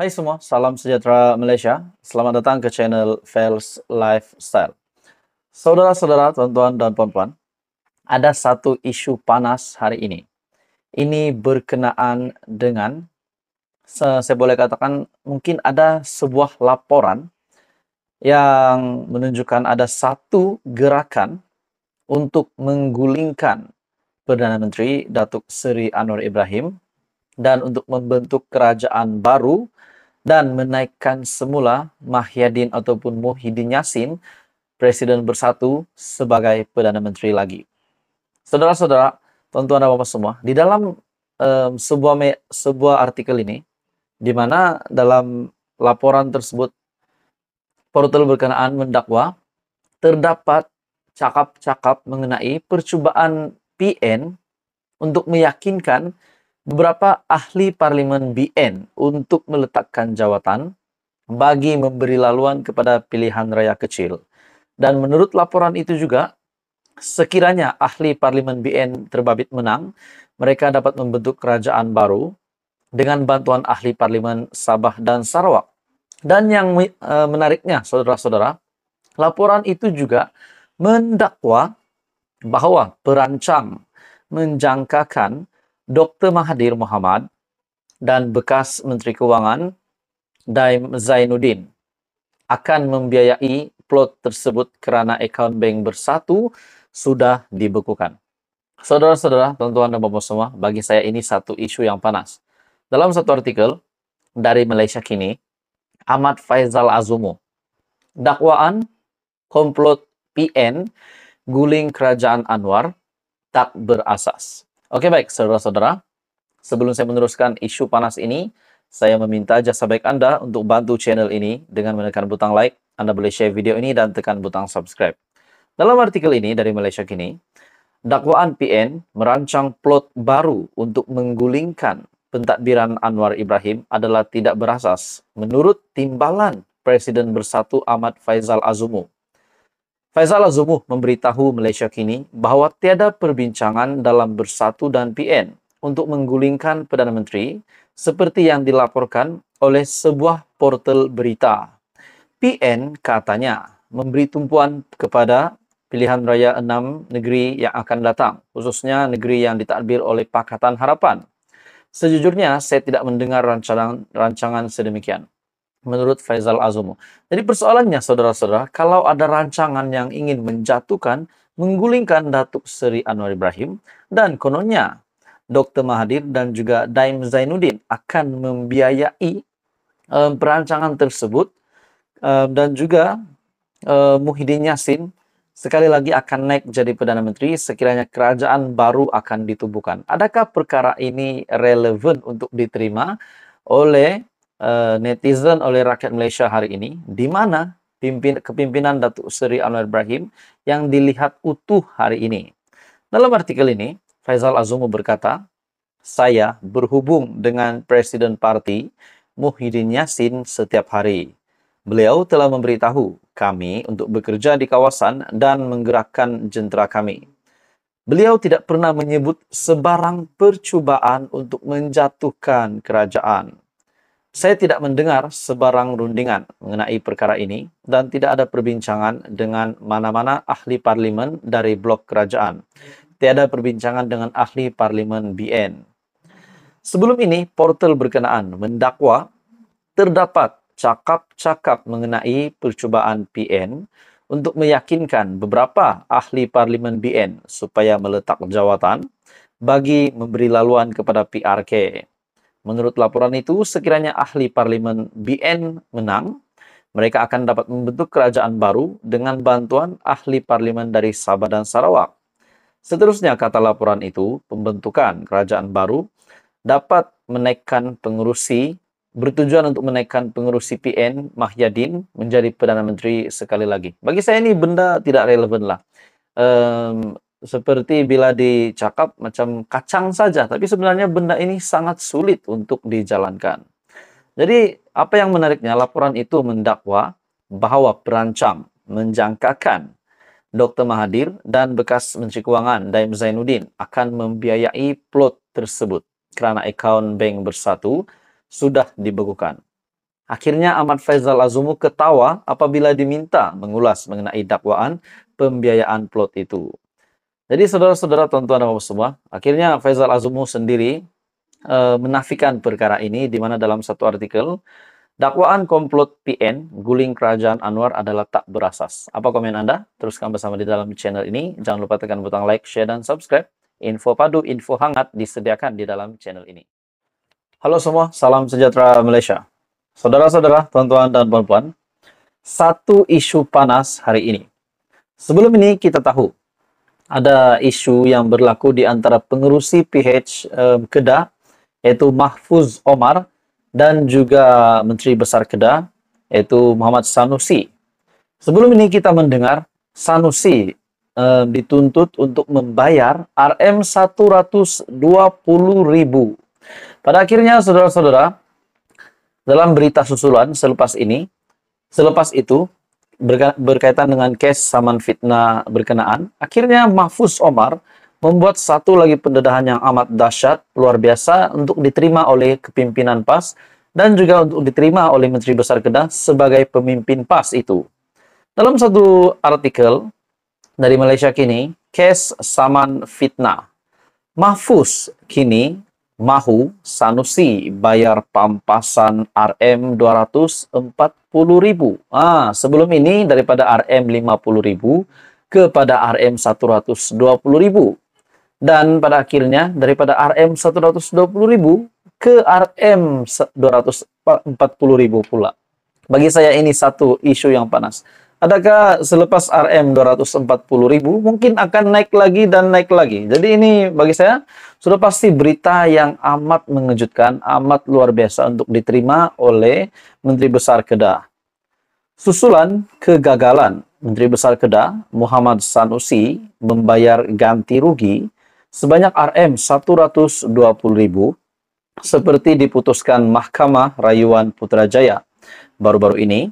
Hai semua, salam sejahtera Malaysia. Selamat datang ke channel Fails Lifestyle. Saudara-saudara, tuan-tuan dan puan-puan, ada satu isu panas hari ini. Ini berkenaan dengan, saya boleh katakan mungkin ada sebuah laporan yang menunjukkan ada satu gerakan untuk menggulingkan Perdana Menteri Datuk Seri Anwar Ibrahim dan untuk membentuk kerajaan baru dan menaikkan semula Mahyadin ataupun Muhyiddin Yassin Presiden Bersatu sebagai Perdana Menteri lagi. Saudara-saudara, tuan-tuan dan bapak semua, di dalam um, sebuah me, sebuah artikel ini, di mana dalam laporan tersebut portal berkenaan mendakwa terdapat cakap-cakap mengenai percobaan PN untuk meyakinkan beberapa ahli parlimen BN untuk meletakkan jawatan bagi memberi laluan kepada pilihan raya kecil. Dan menurut laporan itu juga, Sekiranya ahli parlemen BN terbabit menang, mereka dapat membentuk kerajaan baru dengan bantuan ahli parlemen Sabah dan Sarawak. Dan yang e, menariknya, saudara-saudara, laporan itu juga mendakwa bahwa perancang menjangkakan Dr. Mahathir Mohamad dan bekas Menteri Keuangan Daim Zainuddin akan membiayai plot tersebut kerana akaun bank bersatu sudah dibekukan. Saudara-saudara, tuan-tuan dan bapak semua, bagi saya ini satu isu yang panas. Dalam satu artikel dari Malaysia kini, Ahmad Faizal Azumu, dakwaan komplot PN guling kerajaan Anwar tak berasas. Oke baik, saudara-saudara, sebelum saya meneruskan isu panas ini, saya meminta jasa baik Anda untuk bantu channel ini dengan menekan butang like. Anda boleh share video ini dan tekan butang subscribe. Dalam artikel ini dari Malaysia Kini, dakwaan PN merancang plot baru untuk menggulingkan pentadbiran Anwar Ibrahim adalah tidak berasas menurut timbalan Presiden Bersatu Ahmad Faizal Azumu. Faizal Azumu memberitahu Malaysia Kini bahwa tiada perbincangan dalam Bersatu dan PN untuk menggulingkan Perdana Menteri seperti yang dilaporkan oleh sebuah portal berita. PN katanya memberi tumpuan kepada pilihan raya enam negeri yang akan datang, khususnya negeri yang ditakbir oleh Pakatan Harapan. Sejujurnya, saya tidak mendengar rancangan, rancangan sedemikian. Menurut Faizal Azumu. Jadi persoalannya, saudara-saudara, kalau ada rancangan yang ingin menjatuhkan, menggulingkan Datuk Seri Anwar Ibrahim, dan kononnya Dr. Mahathir dan juga Daim Zainuddin akan membiayai um, perancangan tersebut um, dan juga um, Muhyiddin Yassin sekali lagi akan naik jadi Perdana Menteri sekiranya kerajaan baru akan ditubuhkan. Adakah perkara ini relevan untuk diterima oleh uh, netizen, oleh rakyat Malaysia hari ini? Di mana pimpin, kepimpinan Datuk Seri Anwar Ibrahim yang dilihat utuh hari ini? Dalam artikel ini, Faizal Azumu berkata, saya berhubung dengan Presiden Parti Muhyiddin Yassin setiap hari. Beliau telah memberitahu kami untuk bekerja di kawasan dan menggerakkan jentera kami. Beliau tidak pernah menyebut sebarang percubaan untuk menjatuhkan kerajaan. Saya tidak mendengar sebarang rundingan mengenai perkara ini dan tidak ada perbincangan dengan mana-mana ahli parlimen dari blok kerajaan. Tiada perbincangan dengan ahli parlimen BN. Sebelum ini, portal berkenaan mendakwa terdapat bercakap-cakap mengenai percubaan PN untuk meyakinkan beberapa ahli parlimen BN supaya meletak jawatan bagi memberi laluan kepada PRK. Menurut laporan itu, sekiranya ahli parlimen BN menang, mereka akan dapat membentuk kerajaan baru dengan bantuan ahli parlimen dari Sabah dan Sarawak. Seterusnya, kata laporan itu, pembentukan kerajaan baru dapat menaikkan pengurusi bertujuan untuk menaikkan pengurus CPN Mahyadin menjadi Perdana Menteri sekali lagi. Bagi saya ini benda tidak relevan lah. Um, seperti bila dicakap macam kacang saja, tapi sebenarnya benda ini sangat sulit untuk dijalankan. Jadi apa yang menariknya laporan itu mendakwa bahwa perancam menjangkakan Dr. Mahadir dan bekas Menteri Keuangan Daim Zainuddin akan membiayai plot tersebut kerana akaun bank bersatu sudah dibekukan. Akhirnya Ahmad Faizal Azumu ketawa apabila diminta mengulas mengenai dakwaan pembiayaan plot itu. Jadi saudara-saudara tonton dan semua, akhirnya Faizal Azumu sendiri e, menafikan perkara ini di mana dalam satu artikel dakwaan komplot PN guling kerajaan Anwar adalah tak berasas. Apa komen Anda? Teruskan bersama di dalam channel ini. Jangan lupa tekan butang like, share dan subscribe. Info padu, info hangat disediakan di dalam channel ini. Halo semua, salam sejahtera Malaysia. Saudara-saudara, tuan-tuan dan puan-puan, satu isu panas hari ini. Sebelum ini kita tahu ada isu yang berlaku di antara pengerusi PH um, eh, Kedah yaitu Mahfuz Omar dan juga Menteri Besar Kedah yaitu Muhammad Sanusi. Sebelum ini kita mendengar Sanusi um, dituntut untuk membayar RM 120000 pada akhirnya saudara-saudara, dalam berita susulan selepas ini, selepas itu berkaitan dengan case saman fitnah berkenaan, akhirnya Mahfuz Omar membuat satu lagi pendedahan yang amat dahsyat, luar biasa untuk diterima oleh kepimpinan PAS dan juga untuk diterima oleh Menteri Besar Kedah sebagai pemimpin PAS itu. Dalam satu artikel dari Malaysia Kini, case Saman Fitnah, Mahfuz kini Mahu Sanusi bayar pampasan RM 240.000. Ah, sebelum ini daripada RM 50.000 kepada RM 120.000. Dan pada akhirnya daripada RM 120.000 ke RM 240.000 pula. Bagi saya ini satu isu yang panas. Adakah selepas RM 240.000 mungkin akan naik lagi dan naik lagi. Jadi ini bagi saya sudah pasti berita yang amat mengejutkan, amat luar biasa untuk diterima oleh Menteri Besar Kedah. Susulan kegagalan Menteri Besar Kedah Muhammad Sanusi membayar ganti rugi sebanyak RM 120.000 seperti diputuskan Mahkamah Rayuan Putrajaya. Baru-baru ini,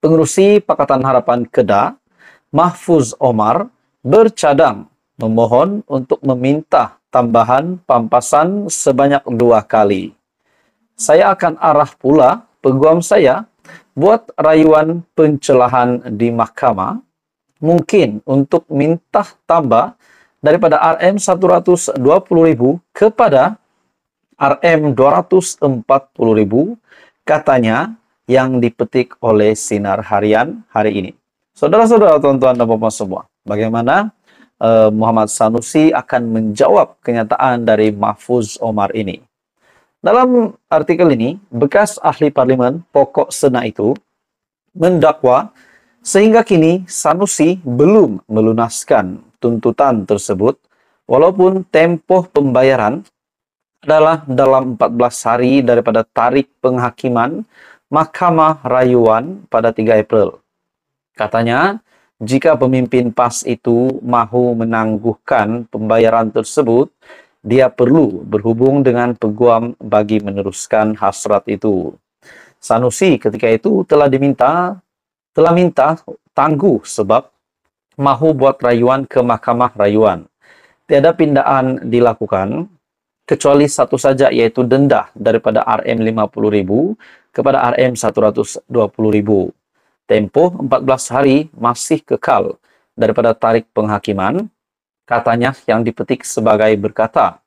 pengurusi Pakatan Harapan Kedah Mahfuz Omar bercadang memohon untuk meminta tambahan pampasan sebanyak dua kali. Saya akan arah pula peguam saya buat rayuan pencelahan di mahkamah, mungkin untuk minta tambah daripada RM 120.000 kepada RM 240.000 katanya yang dipetik oleh sinar harian hari ini. Saudara-saudara, tuan-tuan, dan bapak semua, bagaimana Eh, Muhammad Sanusi akan menjawab kenyataan dari Mahfuz Omar ini. Dalam artikel ini, bekas ahli parlimen pokok Sena itu mendakwa sehingga kini Sanusi belum melunaskan tuntutan tersebut walaupun tempoh pembayaran adalah dalam 14 hari daripada tarik penghakiman Mahkamah Rayuan pada 3 April. Katanya, jika pemimpin PAS itu mahu menangguhkan pembayaran tersebut, dia perlu berhubung dengan peguam bagi meneruskan hasrat itu. Sanusi ketika itu telah diminta telah minta tangguh sebab mahu buat rayuan ke mahkamah rayuan. Tiada pindaan dilakukan kecuali satu saja yaitu denda daripada RM50.000 kepada RM120.000. Tempo 14 hari masih kekal daripada tarik penghakiman. Katanya yang dipetik sebagai berkata.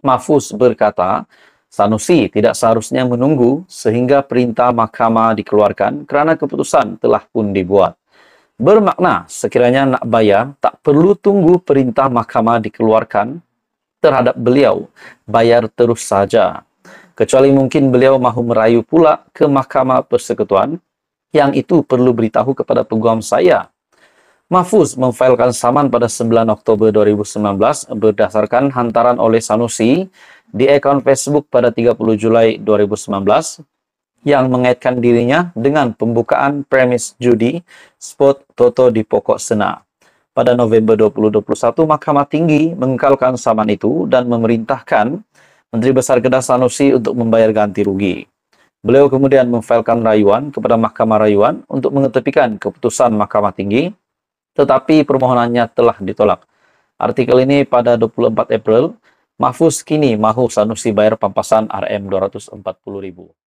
Mahfuz berkata, Sanusi tidak seharusnya menunggu sehingga perintah mahkamah dikeluarkan karena keputusan telah pun dibuat. Bermakna sekiranya nak bayar tak perlu tunggu perintah mahkamah dikeluarkan terhadap beliau, bayar terus saja. Kecuali mungkin beliau mahu merayu pula ke mahkamah persekutuan yang itu perlu beritahu kepada peguam saya. Mahfuz memfailkan saman pada 9 Oktober 2019 berdasarkan hantaran oleh Sanusi di akun Facebook pada 30 Julai 2019 yang mengaitkan dirinya dengan pembukaan premis judi spot Toto di Pokok Sena. Pada November 2021, Mahkamah Tinggi mengkalkan saman itu dan memerintahkan Menteri Besar Kedah Sanusi untuk membayar ganti rugi. Beliau kemudian memfailkan rayuan kepada Mahkamah Rayuan untuk mengetepikan keputusan Mahkamah Tinggi, tetapi permohonannya telah ditolak. Artikel ini pada 24 April, Mahfuz kini mahu Sanusi bayar pampasan RM 240 ribu.